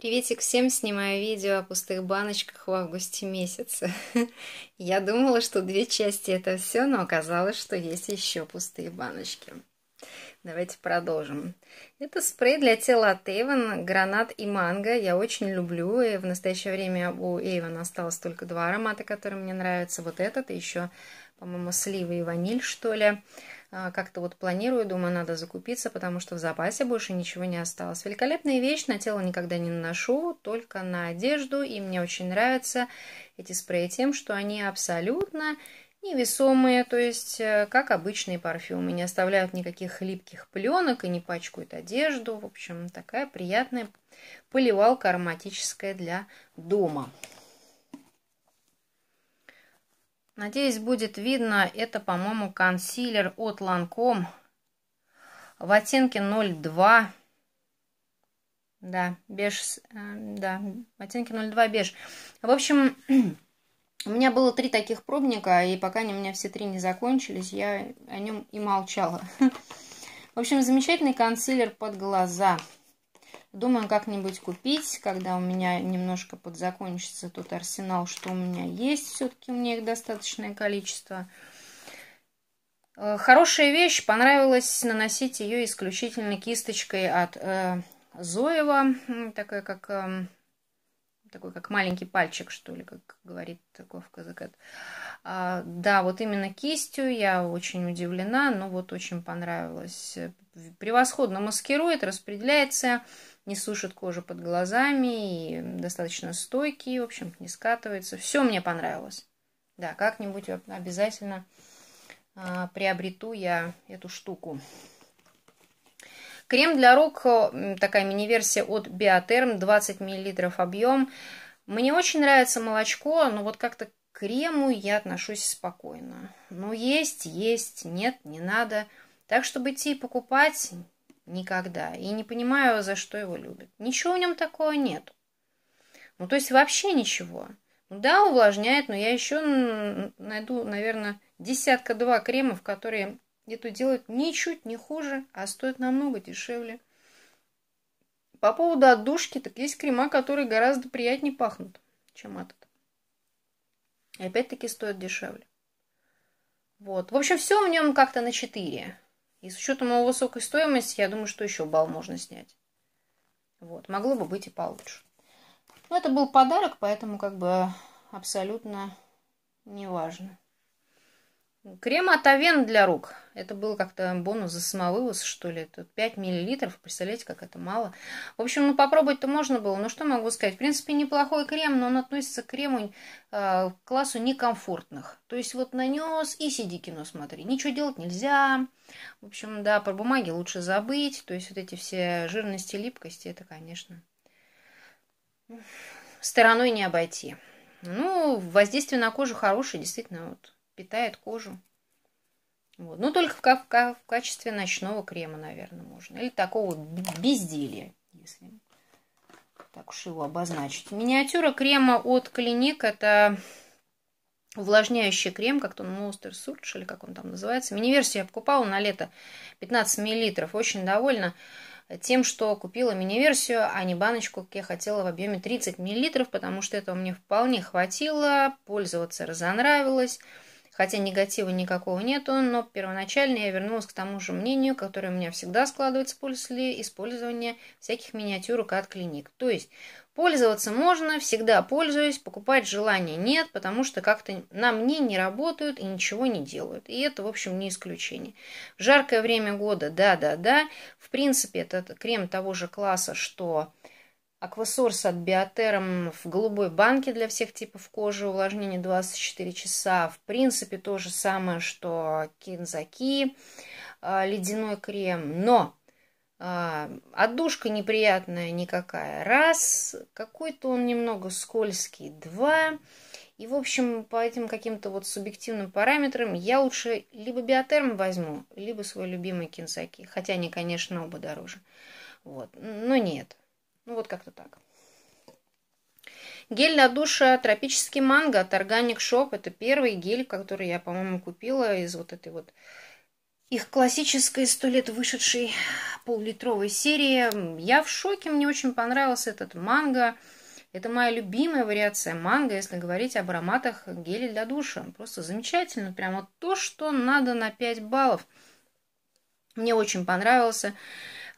Приветик всем, снимаю видео о пустых баночках в августе месяце. Я думала, что две части это все, но оказалось, что есть еще пустые баночки. Давайте продолжим. Это спрей для тела от Avon, гранат и манго. Я очень люблю, и в настоящее время у Avon осталось только два аромата, которые мне нравятся. Вот этот и еще, по-моему, сливы и ваниль, что ли. А, как-то вот планирую, думаю, надо закупиться, потому что в запасе больше ничего не осталось. Великолепная вещь, на тело никогда не наношу, только на одежду, и мне очень нравятся эти спреи тем, что они абсолютно невесомые, то есть э, как обычные парфюмы, не оставляют никаких липких пленок и не пачкают одежду. В общем, такая приятная поливалка ароматическая для дома. Надеюсь, будет видно. Это, по-моему, консилер от Lancome в оттенке 02. Да, беж, э, да, оттенки 02 беж. В общем, у меня было три таких пробника, и пока они у меня все три не закончились, я о нем и молчала. В общем, замечательный консилер под глаза. Думаю, как-нибудь купить, когда у меня немножко подзакончится тот арсенал, что у меня есть. Все-таки у меня их достаточное количество. Э, хорошая вещь, понравилось наносить ее исключительно кисточкой от э, Зоева, такой как, э, такой как маленький пальчик, что ли, как говорит Ковка Закат. А, да, вот именно кистью я очень удивлена, но вот очень понравилось. Превосходно маскирует, распределяется не сушит кожу под глазами и достаточно стойкий, в общем, не скатывается. Все мне понравилось. Да, как-нибудь обязательно э, приобрету я эту штуку. Крем для рук, э, такая мини-версия от Биотерм, 20 мл объем. Мне очень нравится молочко, но вот как-то к крему я отношусь спокойно. Ну, есть, есть, нет, не надо. Так, чтобы идти покупать, никогда. И не понимаю, за что его любят. Ничего в нем такого нет. Ну, то есть вообще ничего. ну Да, увлажняет, но я еще найду, наверное, десятка-два кремов, которые это делают ничуть не хуже, а стоят намного дешевле. По поводу отдушки, так есть крема, которые гораздо приятнее пахнут, чем этот. И опять-таки стоят дешевле. Вот. В общем, все в нем как-то на 4. И с учетом его высокой стоимости, я думаю, что еще балл можно снять. Вот, могло бы быть и получше. Но это был подарок, поэтому как бы абсолютно неважно. Крем от Авен для рук. Это был как-то бонус за самовывоз, что ли. Тут 5 миллилитров, представляете, как это мало. В общем, ну попробовать-то можно было. Ну что могу сказать? В принципе, неплохой крем, но он относится к крему э, к классу некомфортных. То есть вот нанес и сиди кино смотри. Ничего делать нельзя. В общем, да, про бумаги лучше забыть. То есть вот эти все жирности, липкости, это, конечно, стороной не обойти. Ну, воздействие на кожу хорошее, действительно, вот питает кожу. Вот. Ну, только в, в, в качестве ночного крема, наверное, можно. Или такого безделия, если так уж его обозначить. Миниатюра крема от Клиник. Это увлажняющий крем, как-то он Monster Surge, или как он там называется. Мини-версию я покупала на лето 15 мл. Очень довольна тем, что купила мини-версию, а не баночку, как я хотела в объеме 30 мл, потому что этого мне вполне хватило, пользоваться разонравилось. Хотя негатива никакого нету, но первоначально я вернулась к тому же мнению, которое у меня всегда складывается после использования всяких миниатюрок от клиник. То есть пользоваться можно, всегда пользуюсь, покупать желания нет, потому что как-то на мне не работают и ничего не делают. И это, в общем, не исключение. В жаркое время года, да-да-да, в принципе, этот крем того же класса, что Аквасорс от Биотером в голубой банке для всех типов кожи, увлажнение 24 часа. В принципе, то же самое, что кинзаки, а, ледяной крем. Но а, отдушка неприятная никакая. Раз, какой-то он немного скользкий. Два, и, в общем, по этим каким-то вот субъективным параметрам я лучше либо биотерм возьму, либо свой любимый кинзаки. Хотя они, конечно, оба дороже. Вот. Но нет. Ну вот как-то так. Гель для душа тропический манго от Organic Shop. Это первый гель, который я, по-моему, купила из вот этой вот их классической сто лет вышедшей поллитровой серии. Я в шоке, мне очень понравился этот манго. Это моя любимая вариация манго, если говорить об ароматах геля для душа. Просто замечательно, прямо то, что надо на 5 баллов. Мне очень понравился.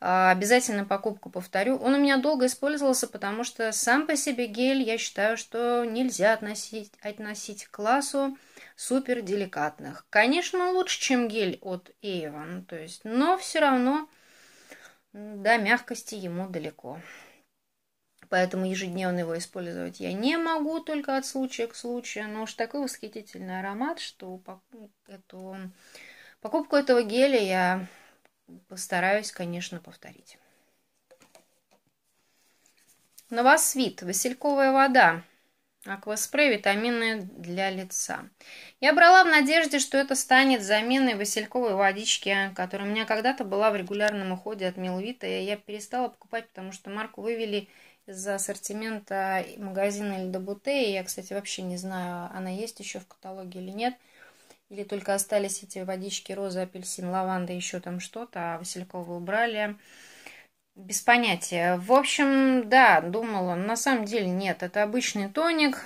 А, обязательно покупку повторю. Он у меня долго использовался, потому что сам по себе гель я считаю, что нельзя относить, относить к классу супер деликатных. Конечно, лучше, чем гель от Эйва, ну, то есть, но все равно до мягкости ему далеко. Поэтому ежедневно его использовать я не могу, только от случая к случаю. Но уж такой восхитительный аромат, что эту, покупку этого геля я постараюсь, конечно, повторить. Новосвит, васильковая вода, акваспрей, витамины для лица. Я брала в надежде, что это станет заменой васильковой водички, которая у меня когда-то была в регулярном уходе от Милвита, и я перестала покупать, потому что марку вывели из ассортимента магазина Эльдобуте, я, кстати, вообще не знаю, она есть еще в каталоге или нет – или только остались эти водички, розы, апельсин, лаванда, еще там что-то, а васильковые убрали. Без понятия. В общем, да, думала, на самом деле нет, это обычный тоник.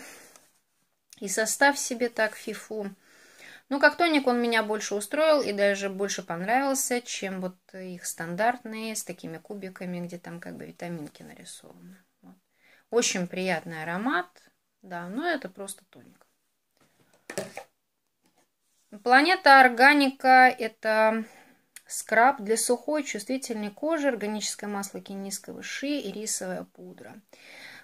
И состав себе так фифу. Ну, как тоник он меня больше устроил и даже больше понравился, чем вот их стандартные с такими кубиками, где там как бы витаминки нарисованы. Вот. Очень приятный аромат, да, но это просто тоник. Планета органика – это скраб для сухой чувствительной кожи, органическое масло кенийского ши и рисовая пудра.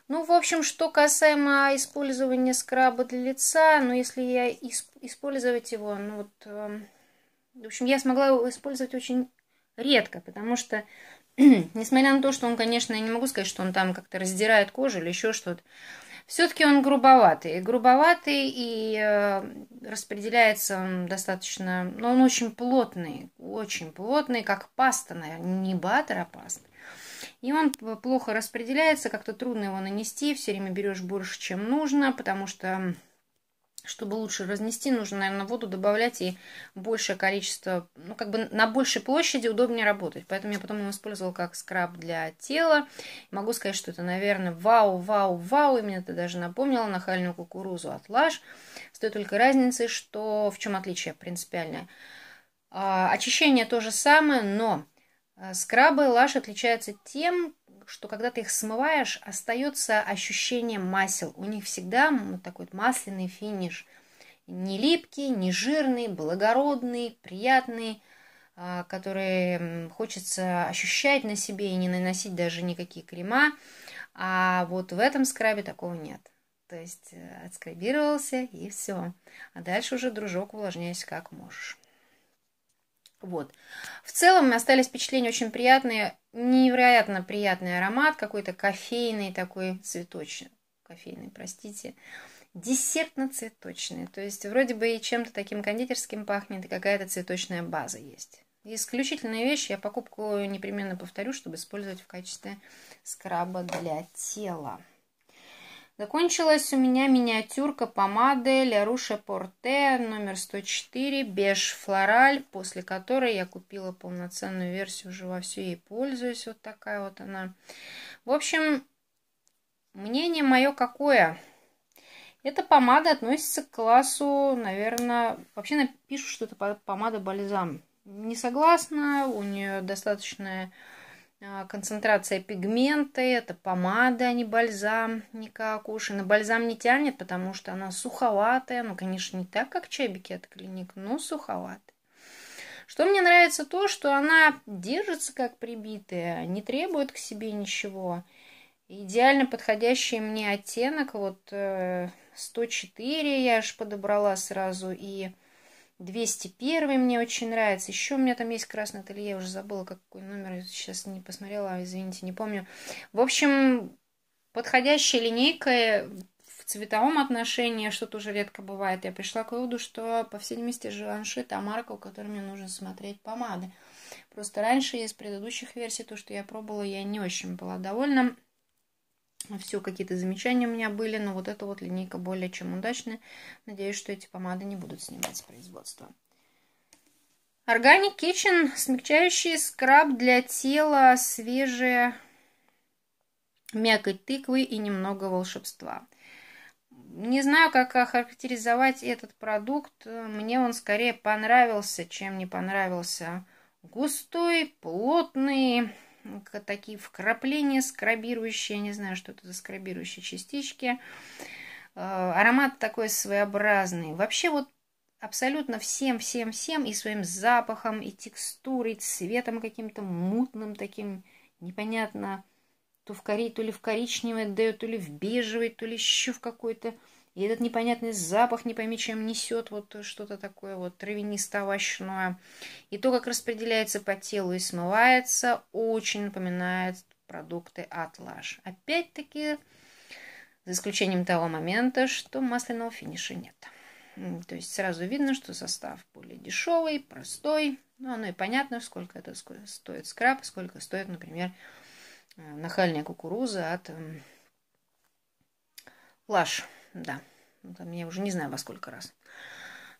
Ну, в общем, что касаемо использования скраба для лица, ну, если я исп использовать его, ну, вот, э, в общем, я смогла его использовать очень редко, потому что, несмотря на то, что он, конечно, я не могу сказать, что он там как-то раздирает кожу или еще что-то, все-таки он грубоватый. Грубоватый и э, распределяется он достаточно... Но ну, он очень плотный, очень плотный, как паста, наверное, не баттер, а паста. И он плохо распределяется, как-то трудно его нанести, все время берешь больше, чем нужно, потому что чтобы лучше разнести, нужно, наверное, воду добавлять и большее количество, ну, как бы на большей площади удобнее работать. Поэтому я потом его использовала как скраб для тела. Могу сказать, что это, наверное, вау, вау, вау. И мне это даже напомнило нахальную кукурузу от Лаш. С той только разницей, что в чем отличие принципиальное. А, очищение то же самое, но э, скрабы Лаш отличаются тем, что когда ты их смываешь, остается ощущение масел. У них всегда вот такой вот масляный финиш. Не липкий, не жирный, благородный, приятный, а, который хочется ощущать на себе и не наносить даже никакие крема. А вот в этом скрабе такого нет. То есть э, отскрабировался и все. А дальше уже, дружок, увлажняйся как можешь. Вот. В целом остались впечатления очень приятные невероятно приятный аромат, какой-то кофейный такой, цветочный, кофейный, простите, десертно-цветочный. То есть вроде бы и чем-то таким кондитерским пахнет, и какая-то цветочная база есть. Исключительная вещь, я покупку непременно повторю, чтобы использовать в качестве скраба для тела. Закончилась у меня миниатюрка помады Ля Руша Порте номер 104 беж флораль, после которой я купила полноценную версию уже во вовсю и пользуюсь. Вот такая вот она. В общем, мнение мое какое? Эта помада относится к классу, наверное, вообще напишут, что это помада бальзам. Не согласна, у нее достаточная а, концентрация пигмента, это помада, а не бальзам, не какуши. На бальзам не тянет, потому что она суховатая, ну, конечно, не так, как чебики от клиник, но суховатая. Что мне нравится то, что она держится как прибитая, не требует к себе ничего. Идеально подходящий мне оттенок, вот 104 э, я аж подобрала сразу, и 201 мне очень нравится. Еще у меня там есть красный ателье, я уже забыла, какой номер, сейчас не посмотрела, извините, не помню. В общем, подходящая линейка э, в цветовом отношении, что тоже редко бывает. Я пришла к выводу, что, по всей видимости, Живанши та марка, у которой мне нужно смотреть помады. Просто раньше из предыдущих версий, то, что я пробовала, я не очень была довольна. А Все, какие-то замечания у меня были, но вот эта вот линейка более чем удачная. Надеюсь, что эти помады не будут снимать с производства. Organic Kitchen смягчающий скраб для тела, свежая мякоть тыквы и немного волшебства. Не знаю, как охарактеризовать этот продукт. Мне он скорее понравился, чем не понравился. Густой, плотный, такие вкрапления скрабирующие, я не знаю, что это за скрабирующие частички. Э, аромат такой своеобразный. Вообще вот абсолютно всем, всем, всем и своим запахом, и текстурой, и цветом каким-то мутным таким, непонятно, то в кори, то ли в коричневый дает, то ли в бежевый, то ли еще в какой-то и этот непонятный запах, не пойми чем, несет вот что-то такое вот травянисто-овощное. И то, как распределяется по телу и смывается, очень напоминает продукты от атлаж. Опять-таки, за исключением того момента, что масляного финиша нет. То есть сразу видно, что состав более дешевый, простой. Ну, оно и понятно, сколько это стоит скраб, сколько стоит, например, э, нахальная кукуруза от эм, лаш. Да. Ну, там я уже не знаю во сколько раз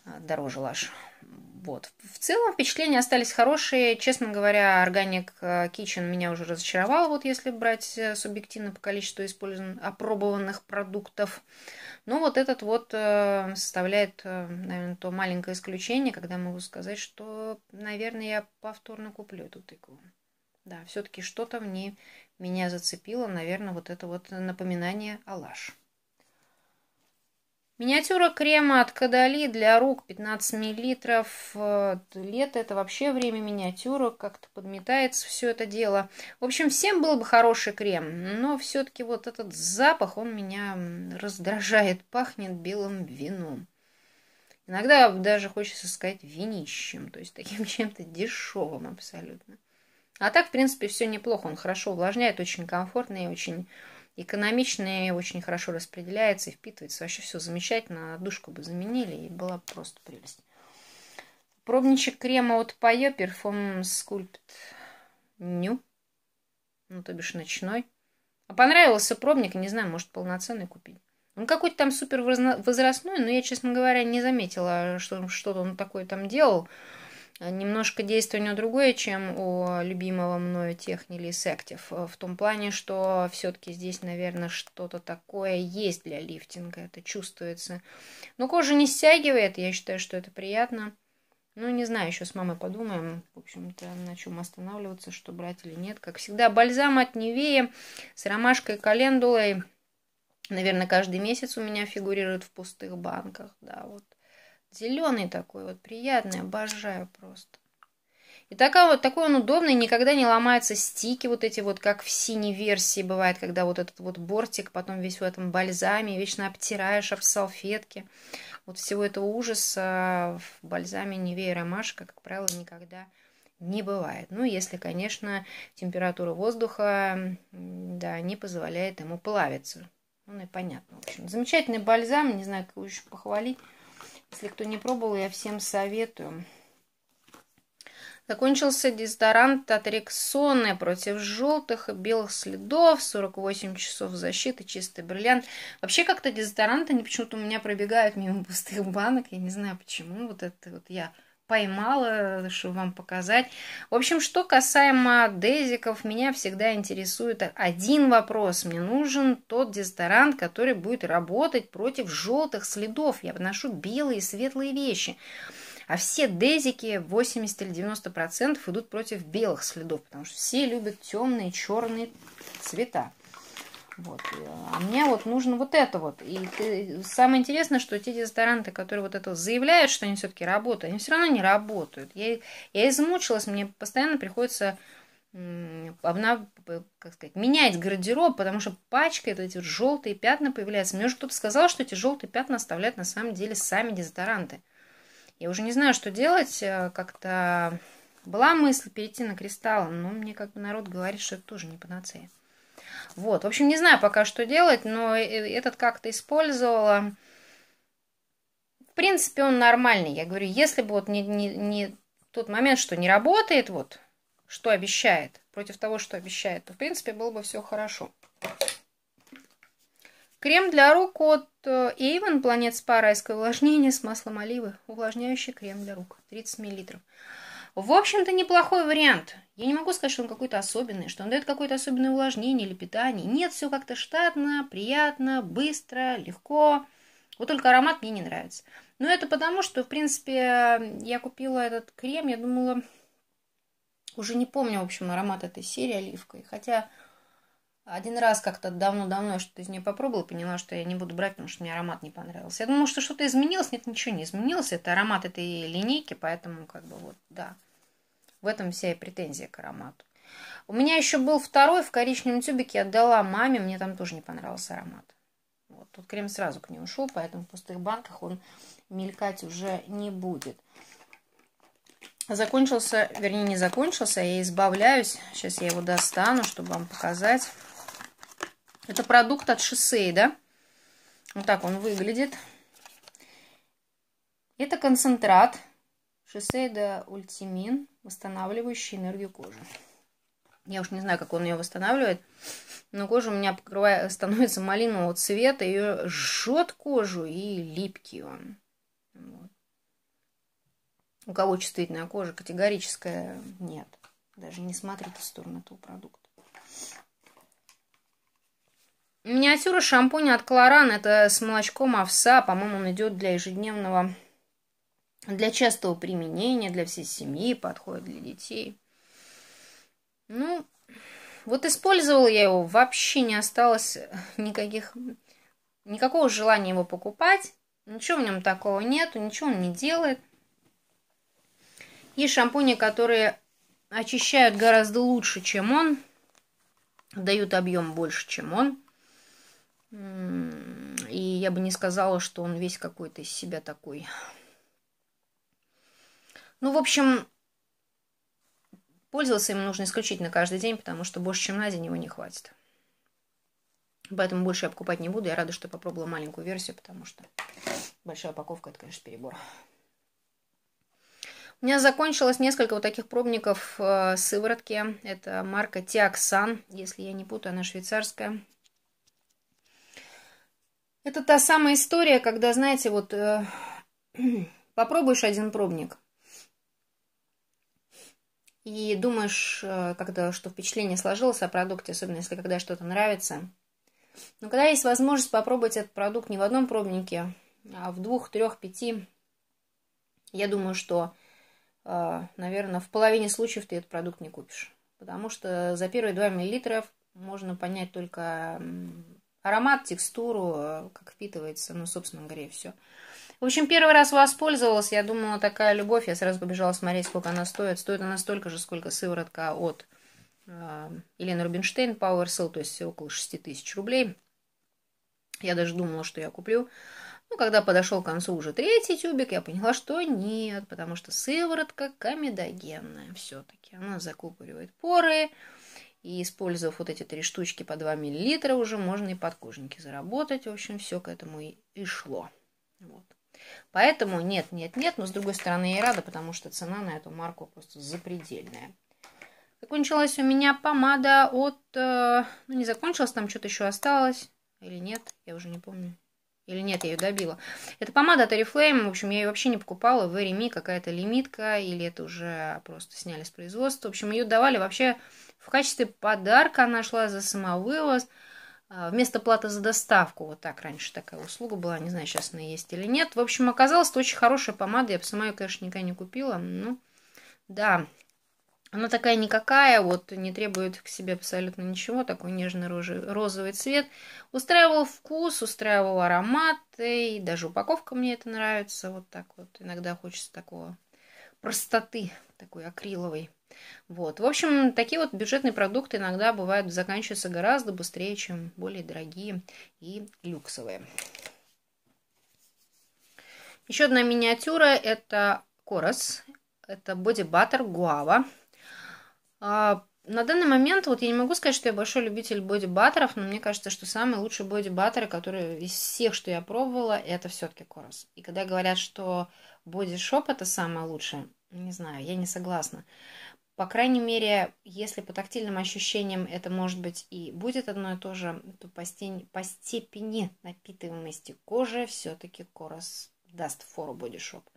а, дороже лаш. Вот. В целом впечатления остались хорошие. Честно говоря, органик Kitchen э, меня уже разочаровал, вот если брать э, субъективно по количеству использованных, опробованных продуктов. Но ну, вот этот вот э, составляет, наверное, то маленькое исключение, когда могу сказать, что, наверное, я повторно куплю эту тыкву. Да, все-таки что-то мне меня зацепило, наверное, вот это вот напоминание о лаш. Миниатюра крема от Кадали для рук 15 мл. Э, лето это вообще время миниатюрок, как-то подметается все это дело. В общем, всем был бы хороший крем, но все-таки вот этот запах, он меня раздражает, пахнет белым вином. Иногда даже хочется сказать винищем, то есть таким чем-то дешевым абсолютно. А так, в принципе, все неплохо. Он хорошо увлажняет, очень комфортный и очень экономичная очень хорошо распределяется и впитывается. Вообще все замечательно. А душку бы заменили, и была просто прелесть. Пробничек крема от Пайо Perform Sculpt New. Ну, то бишь ночной. А понравился пробник, не знаю, может, полноценный купить. Он какой-то там супер возрастной, но я, честно говоря, не заметила, что что-то он такое там делал. Немножко действие у него другое, чем у любимого мною технили сектив. Э, в том плане, что все-таки здесь, наверное, что-то такое есть для лифтинга. Это чувствуется. Но кожа не стягивает. Я считаю, что это приятно. Ну, не знаю, еще с мамой подумаем, в общем-то, на чем останавливаться, что брать или нет. Как всегда, бальзам от Невея с ромашкой календулой. Наверное, каждый месяц у меня фигурирует в пустых банках. Да, вот Зеленый такой вот, приятный, обожаю просто. И такой, вот, такой он удобный, никогда не ломаются стики вот эти вот, как в синей версии бывает, когда вот этот вот бортик, потом весь в этом бальзаме, вечно обтираешь об салфетки. Вот всего этого ужаса в бальзаме Невея Ромашка, как правило, никогда не бывает. Ну, если, конечно, температура воздуха, да, не позволяет ему плавиться. Ну, и понятно, в общем. Замечательный бальзам, не знаю, как его еще похвалить. Если кто не пробовал, я всем советую. Закончился дезодорант от Рексоны против желтых и белых следов, 48 часов защиты, чистый бриллиант. Вообще как-то дезодоранты, они почему-то у меня пробегают мимо пустых банок, я не знаю почему, вот это вот я поймала, чтобы вам показать. В общем, что касаемо дезиков, меня всегда интересует один вопрос. Мне нужен тот дезодорант, который будет работать против желтых следов. Я вношу белые и светлые вещи. А все дезики 80 или 90% идут против белых следов, потому что все любят темные, черные цвета. Вот. А мне вот нужно вот это вот. И ты... самое интересное, что те дезодоранты, которые вот это заявляют, что они все-таки работают, они все равно не работают. Я, я измучилась, мне постоянно приходится обнов... как сказать, менять гардероб, потому что пачкой вот эти желтые пятна появляются. Мне уже кто-то сказал, что эти желтые пятна оставляют на самом деле сами дезодоранты. Я уже не знаю, что делать. Э, как-то была мысль перейти на кристалл, но мне как бы народ говорит, что это тоже не панацея. Вот, в общем, не знаю пока, что делать, но этот как-то использовала. В принципе, он нормальный. Я говорю, если бы вот не, не, не тот момент, что не работает, вот, что обещает, против того, что обещает, то, в принципе, было бы все хорошо. Крем для рук от э, Avon, планет спа, райское увлажнение с маслом оливы. Увлажняющий крем для рук, 30 мл. В общем-то, неплохой вариант. Я не могу сказать, что он какой-то особенный, что он дает какое-то особенное увлажнение или питание. Нет, все как-то штатно, приятно, быстро, легко. Вот только аромат мне не нравится. Но это потому, что, в принципе, я купила этот крем, я думала, уже не помню, в общем, аромат этой серии оливкой. Хотя один раз как-то давно-давно что-то из нее попробовала, поняла, что я не буду брать, потому что мне аромат не понравился. Я думала, что что-то изменилось. Нет, ничего не изменилось. Это аромат этой линейки, поэтому как бы вот, да. В этом вся и претензия к аромату. У меня еще был второй в коричневом тюбике, я отдала маме, мне там тоже не понравился аромат. Вот, тут крем сразу к ней ушел, поэтому в пустых банках он мелькать уже не будет. Закончился, вернее не закончился, я избавляюсь. Сейчас я его достану, чтобы вам показать. Это продукт от Шисей, да? Вот так он выглядит. Это концентрат Шисейда Ультимин восстанавливающий энергию кожи. Я уж не знаю, как он ее восстанавливает, но кожа у меня покрывает, становится малинового цвета, ее жжет кожу и липкий он. Вот. У кого чувствительная кожа, категорическая нет. Даже не смотрите в сторону этого продукта. Миниатюра шампуня от Колоран. Это с молочком овса. По-моему, он идет для ежедневного для частого применения, для всей семьи, подходит для детей. Ну, вот использовала я его, вообще не осталось никаких, никакого желания его покупать. Ничего в нем такого нету, ничего он не делает. Есть шампуни, которые очищают гораздо лучше, чем он. Дают объем больше, чем он. И я бы не сказала, что он весь какой-то из себя такой ну, в общем, пользоваться им нужно исключительно каждый день, потому что больше, чем на день, его не хватит. Поэтому больше я покупать не буду. Я рада, что попробовала маленькую версию, потому что большая упаковка, это, конечно, перебор. У меня закончилось несколько вот таких пробников э, сыворотки. Это марка Тиаксан, если я не путаю, она швейцарская. Это та самая история, когда, знаете, вот э, попробуешь один пробник – и думаешь, э, когда, что впечатление сложилось о продукте, особенно если когда что-то нравится. Но когда есть возможность попробовать этот продукт не в одном пробнике, а в двух, трех, пяти, я думаю, что, э, наверное, в половине случаев ты этот продукт не купишь. Потому что за первые 2 мл можно понять только аромат, текстуру, э, как впитывается, ну, собственно говоря, и все. В общем, первый раз воспользовалась. Я думала, такая любовь. Я сразу побежала смотреть, сколько она стоит. Стоит она столько же, сколько сыворотка от э, Елены Рубинштейн Power Seal, то есть около 6 тысяч рублей. Я даже думала, что я куплю. Ну, когда подошел к концу уже третий тюбик, я поняла, что нет, потому что сыворотка комедогенная все-таки. Она закупоривает поры, и использовав вот эти три штучки по 2 мл, уже можно и подкожники заработать. В общем, все к этому и, и шло. Вот. Поэтому нет, нет, нет, но с другой стороны я и рада, потому что цена на эту марку просто запредельная. Закончилась у меня помада от... Э, ну, не закончилась, там что-то еще осталось. Или нет, я уже не помню. Или нет, я ее добила. Это помада от Oriflame. В общем, я ее вообще не покупала. В Эрими какая-то лимитка. Или это уже просто сняли с производства. В общем, ее давали вообще в качестве подарка. Она шла за самовывоз. А, вместо платы за доставку. Вот так раньше такая услуга была, не знаю, сейчас она есть или нет. В общем, оказалось, это очень хорошая помада. Я бы сама ее, конечно, никогда не купила. Ну, да, она такая никакая, вот не требует к себе абсолютно ничего, такой нежный розовый цвет. Устраивал вкус, устраивал аромат, и даже упаковка мне это нравится. Вот так вот, иногда хочется такого простоты, такой акриловый вот. В общем, такие вот бюджетные продукты иногда бывают заканчиваются гораздо быстрее, чем более дорогие и люксовые. Еще одна миниатюра – это корос. Это бодибаттер гуава. На данный момент, вот я не могу сказать, что я большой любитель бодибаттеров, но мне кажется, что самые лучшие бодибаттеры, которые из всех, что я пробовала, это все-таки корос. И когда говорят, что бодишоп это самое лучшее, не знаю, я не согласна. По крайней мере, если по тактильным ощущениям это может быть и будет одно и то же, то по, стень, по степени напитываемости кожи все-таки корос даст фору бодишоп.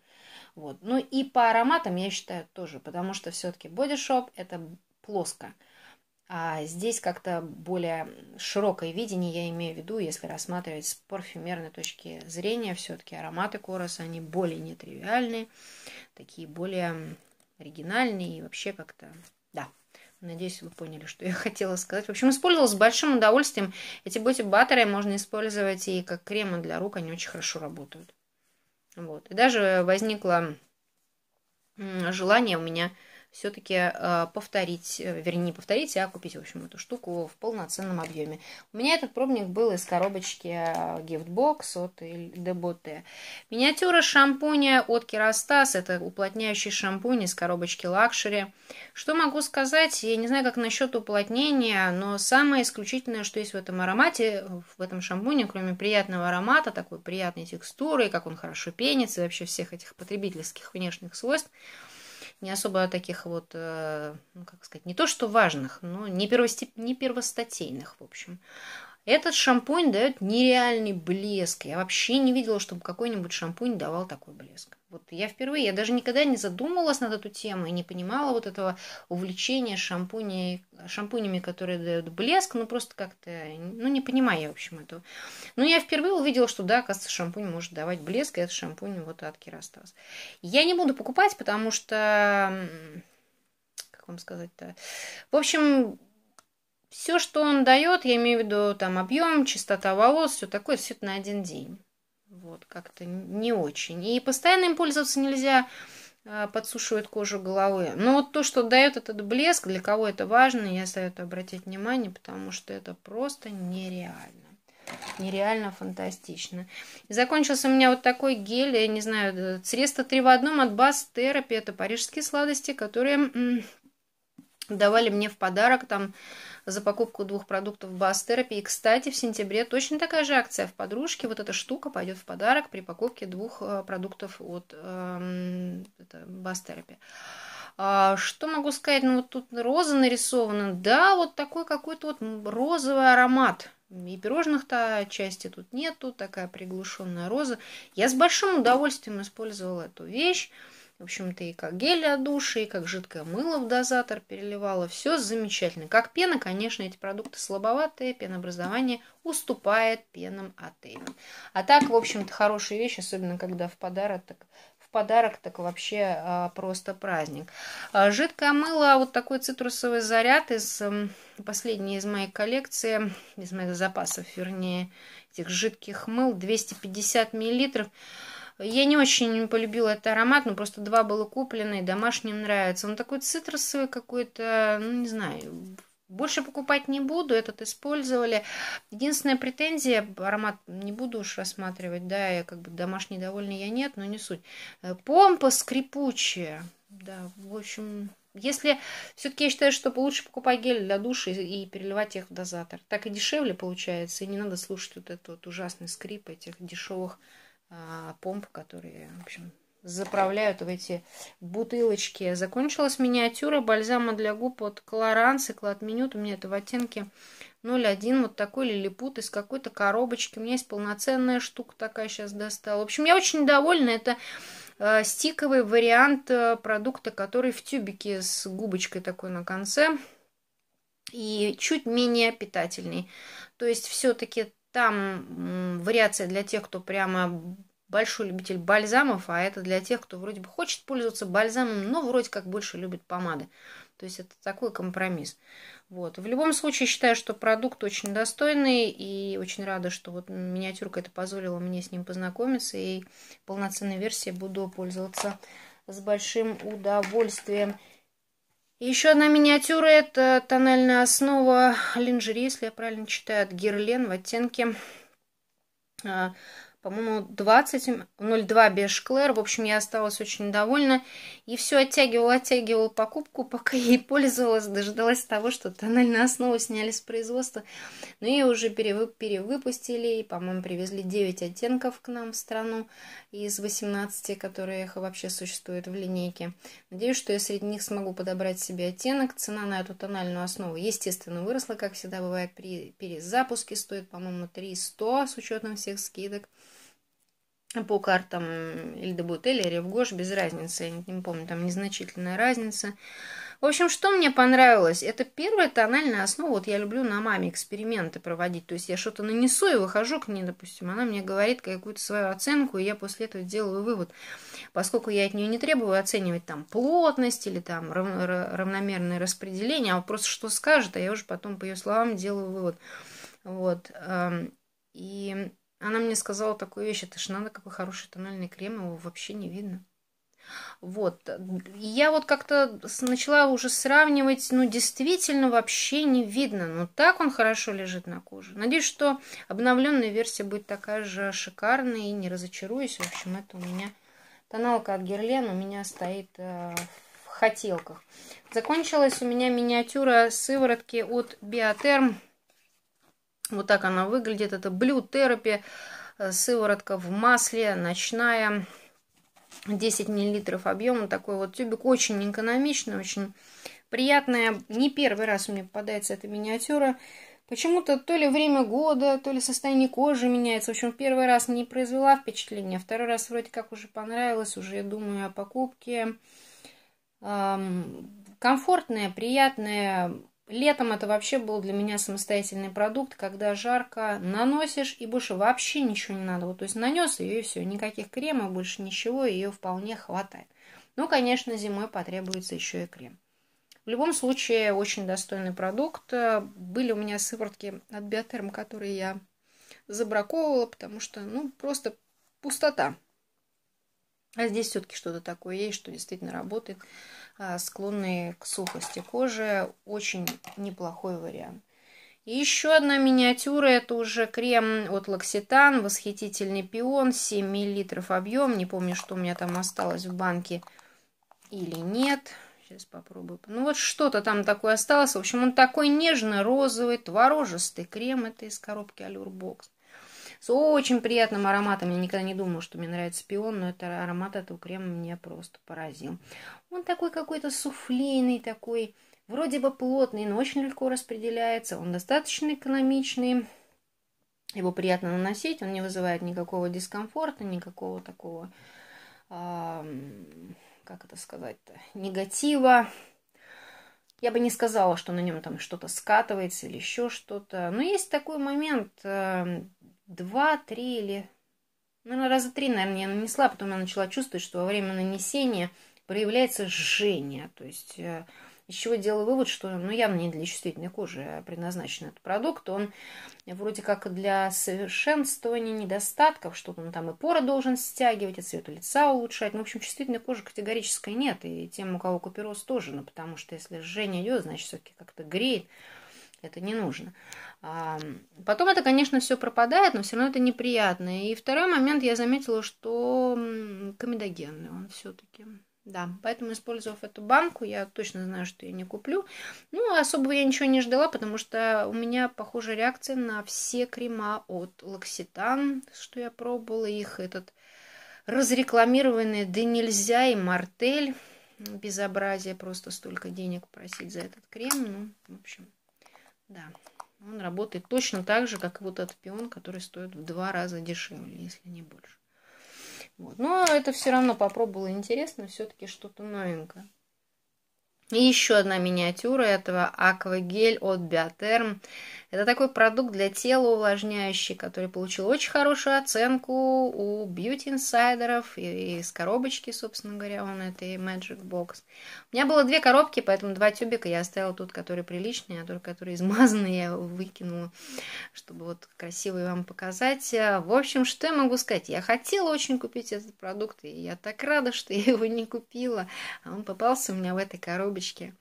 Вот. Ну и по ароматам я считаю тоже, потому что все-таки бодишоп это плоско. А здесь как-то более широкое видение я имею в виду, если рассматривать с парфюмерной точки зрения, все-таки ароматы короса, они более нетривиальные, такие более оригинальнее и вообще как-то, да. Надеюсь, вы поняли, что я хотела сказать. В общем, использовала с большим удовольствием. Эти бьюти-баттеры можно использовать и как кремы для рук, они очень хорошо работают. Вот. И даже возникло желание у меня все-таки э, повторить, э, вернее, не повторить, а купить, в общем, эту штуку в полноценном объеме. У меня этот пробник был из коробочки э, Giftbox от DBT. Миниатюра шампуня от Kerastase, это уплотняющий шампунь из коробочки Luxury. Что могу сказать, я не знаю, как насчет уплотнения, но самое исключительное, что есть в этом аромате, в этом шампуне, кроме приятного аромата, такой приятной текстуры, как он хорошо пенится, и вообще всех этих потребительских внешних свойств, не особо таких вот, э, ну, как сказать, не то что важных, но не, первостеп... не первостатейных, в общем. Этот шампунь дает нереальный блеск. Я вообще не видела, чтобы какой-нибудь шампунь давал такой блеск. Вот я впервые, я даже никогда не задумывалась над эту тему и не понимала вот этого увлечения шампуни, шампунями, которые дают блеск, ну просто как-то, ну не понимаю в общем, эту. Но ну, я впервые увидела, что да, оказывается, шампунь может давать блеск, и это шампунь вот от Керастас. Я не буду покупать, потому что, как вам сказать-то, в общем, все, что он дает, я имею в виду там объем, чистота волос, все такое, все это на один день. Вот, как-то не очень. И постоянно им пользоваться нельзя, а, подсушивает кожу головы. Но вот то, что дает этот блеск, для кого это важно, я советую обратить внимание, потому что это просто нереально. Нереально фантастично. И закончился у меня вот такой гель, я не знаю, э, средство 3 в одном от Бас Терапи. Это парижские сладости, которые давали мне в подарок там за покупку двух продуктов Бас Терапии. Кстати, в сентябре точно такая же акция в подружке. Вот эта штука пойдет в подарок при покупке двух э, продуктов от э, эм, Бас Терапии. А, что могу сказать? Ну, вот тут роза нарисована. Да, вот такой какой-то вот розовый аромат. И пирожных-то части тут нету, такая приглушенная роза. Я с большим удовольствием использовала эту вещь. В общем-то, и как гель для душа, и как жидкое мыло в дозатор переливала. Все замечательно. Как пена, конечно, эти продукты слабоватые, пенообразование уступает пенам от Avon. А так, в общем-то, хорошие вещи, особенно когда в подарок, так, в подарок так вообще а, просто праздник. А, жидкое мыло, вот такой цитрусовый заряд из последней из моей коллекции, из моих запасов, вернее, этих жидких мыл, 250 миллилитров. Я не очень полюбила этот аромат, но просто два было куплены, и домашним нравится. Он такой цитрусовый какой-то, ну не знаю, больше покупать не буду, этот использовали. Единственная претензия, аромат не буду уж рассматривать, да, я как бы домашний довольный я нет, но не суть. Э, помпа скрипучая, да, в общем, если все-таки я считаю, что лучше покупать гель для душа и, и переливать их в дозатор. Так и дешевле получается, и не надо слушать вот этот вот ужасный скрип этих дешевых а, помп, которые, в общем, заправляют в эти бутылочки. Закончилась миниатюра бальзама для губ от Clarins и Клад У меня это в оттенке 0,1. Вот такой лилипут из какой-то коробочки. У меня есть полноценная штука такая сейчас достала. В общем, я очень довольна. Это э, стиковый вариант э, продукта, который в тюбике с губочкой такой на конце. И чуть менее питательный. То есть все-таки там вариация для тех, кто прямо большой любитель бальзамов, а это для тех, кто вроде бы хочет пользоваться бальзамом, но вроде как больше любит помады. То есть это такой компромисс. Вот. В любом случае, считаю, что продукт очень достойный и очень рада, что вот миниатюрка это позволила мне с ним познакомиться и полноценной версией буду пользоваться с большим удовольствием. Еще одна миниатюра – это тональная основа линжери, если я правильно читаю, от Герлен в оттенке а, по-моему, 20, 0,2 без шклер. В общем, я осталась очень довольна. И все оттягивала, оттягивала покупку, пока ей пользовалась, дождалась того, что тональную основу сняли с производства. Но ну ее уже перевып перевыпустили, и, по-моему, привезли 9 оттенков к нам в страну из 18, которые вообще существуют в линейке. Надеюсь, что я среди них смогу подобрать себе оттенок. Цена на эту тональную основу, естественно, выросла, как всегда бывает при перезапуске. Стоит, по-моему, 300 с учетом всех скидок по картам Эльдебутель или Ревгош, без разницы, я не, не помню, там незначительная разница. В общем, что мне понравилось? Это первая тональная основа. Вот я люблю на маме эксперименты проводить. То есть я что-то нанесу и выхожу к ней, допустим. Она мне говорит какую-то свою оценку, и я после этого делаю вывод. Поскольку я от нее не требую оценивать там плотность или там равномерное распределение, а просто что скажет, а я уже потом по ее словам делаю вывод. Вот. Эм, и она мне сказала такую вещь, это же надо какой хороший тональный крем, его вообще не видно. Вот. Я вот как-то начала уже сравнивать, ну, действительно, вообще не видно. Ну, так он хорошо лежит на коже. Надеюсь, что обновленная версия будет такая же шикарная и не разочаруюсь. В общем, это у меня тоналка от Герлен у меня стоит э, в хотелках. Закончилась у меня миниатюра сыворотки от Биотерм вот так она выглядит. Это Blue Therapy, э, сыворотка в масле, ночная, 10 мл объема, такой вот тюбик. Очень экономичный, очень приятная. Не первый раз мне попадается эта миниатюра. Почему-то то ли время года, то ли состояние кожи меняется. В общем, первый раз не произвела впечатление, второй раз вроде как уже понравилось, уже я думаю о покупке. Эм, комфортная, приятная, Летом это вообще был для меня самостоятельный продукт, когда жарко наносишь и больше вообще ничего не надо. Вот, то есть нанес ее и все, никаких кремов, больше ничего, ее вполне хватает. Ну, конечно, зимой потребуется еще и крем. В любом случае, очень достойный продукт. Были у меня сыворотки от биотерм, которые я забраковывала, потому что, ну, просто пустота. А здесь все-таки что-то такое есть, что действительно работает. А, склонные к сухости кожи, очень неплохой вариант. И еще одна миниатюра, это уже крем от Локситан, восхитительный пион, 7 мл объем. Не помню, что у меня там осталось в банке или нет. Сейчас попробую. Ну вот что-то там такое осталось. В общем, он такой нежно-розовый, творожистый крем. Это из коробки Allure Box с очень приятным ароматом. Я никогда не думала, что мне нравится пион, но это аромат этого крема меня просто поразил. Он такой какой-то суфлейный, такой вроде бы плотный, но очень легко распределяется. Он достаточно экономичный. Его приятно наносить, он не вызывает никакого дискомфорта, никакого такого, э, как это сказать-то, негатива. Я бы не сказала, что на нем там что-то скатывается или еще что-то. Но есть такой момент, эм, два, три или... наверное раза три, наверное, я нанесла, потом я начала чувствовать, что во время нанесения проявляется жжение. То есть, э, из чего делаю вывод, что, ну, явно не для чувствительной кожи а предназначен этот продукт. Он вроде как для совершенствования недостатков, что он там и поры должен стягивать, и цвет лица улучшать. Ну, в общем, чувствительной кожи категорической нет, и тем, у кого купероз, тоже. Ну, потому что если жжение идет, значит, все-таки как-то греет это не нужно. Потом это, конечно, все пропадает, но все равно это неприятно. И второй момент я заметила, что комедогенный он все-таки. Да, поэтому, использовав эту банку, я точно знаю, что я не куплю. Ну, особо я ничего не ждала, потому что у меня похожая реакция на все крема от Локситан, что я пробовала, их этот разрекламированный «Да нельзя» и «Мартель». Безобразие, просто столько денег просить за этот крем. Ну, в общем, да, он работает точно так же, как и вот этот пион, который стоит в два раза дешевле, если не больше. Вот. Но это все равно попробовала интересно, все-таки что-то новенькое. И еще одна миниатюра этого аквагель от Биотерм. Это такой продукт для тела увлажняющий, который получил очень хорошую оценку у Beauty Insider'ов и из коробочки, собственно говоря, он это и Magic Box. У меня было две коробки, поэтому два тюбика я оставила тут, которые приличные, а тот, который измазанный, я выкинула, чтобы вот красиво вам показать. В общем, что я могу сказать? Я хотела очень купить этот продукт, и я так рада, что я его не купила. А он попался у меня в этой коробке коробочки.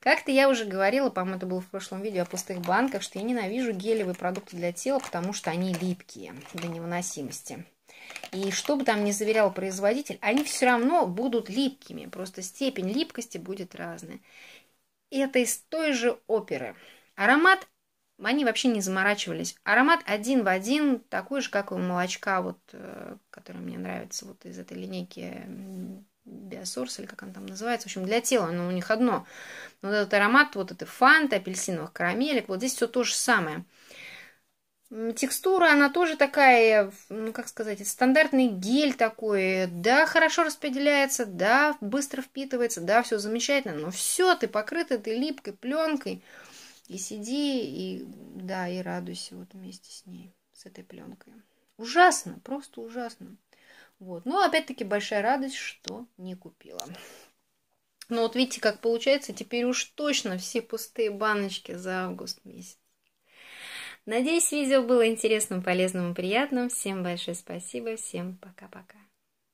Как-то я уже говорила, по-моему, это было в прошлом видео о пустых банках, что я ненавижу гелевые продукты для тела, потому что они липкие до невыносимости. И что бы там ни заверял производитель, они все равно будут липкими, просто степень липкости будет разная. И это из той же оперы. Аромат они вообще не заморачивались. Аромат один в один, такой же, как у молочка, вот, э, который мне нравится вот из этой линейки биосорс, или как он там называется. В общем, для тела оно у них одно. Но вот этот аромат, вот этой фанты, апельсиновых карамелек, вот здесь все то же самое. Текстура, она тоже такая, ну как сказать, стандартный гель такой. Да, хорошо распределяется, да, быстро впитывается, да, все замечательно, но все, ты покрыт этой липкой пленкой. И сиди, и да, и радуйся вот вместе с ней, с этой пленкой. Ужасно, просто ужасно. Вот. Но ну, опять-таки большая радость, что не купила. Ну вот видите, как получается, теперь уж точно все пустые баночки за август месяц. Надеюсь, видео было интересным, полезным и приятным. Всем большое спасибо, всем пока-пока.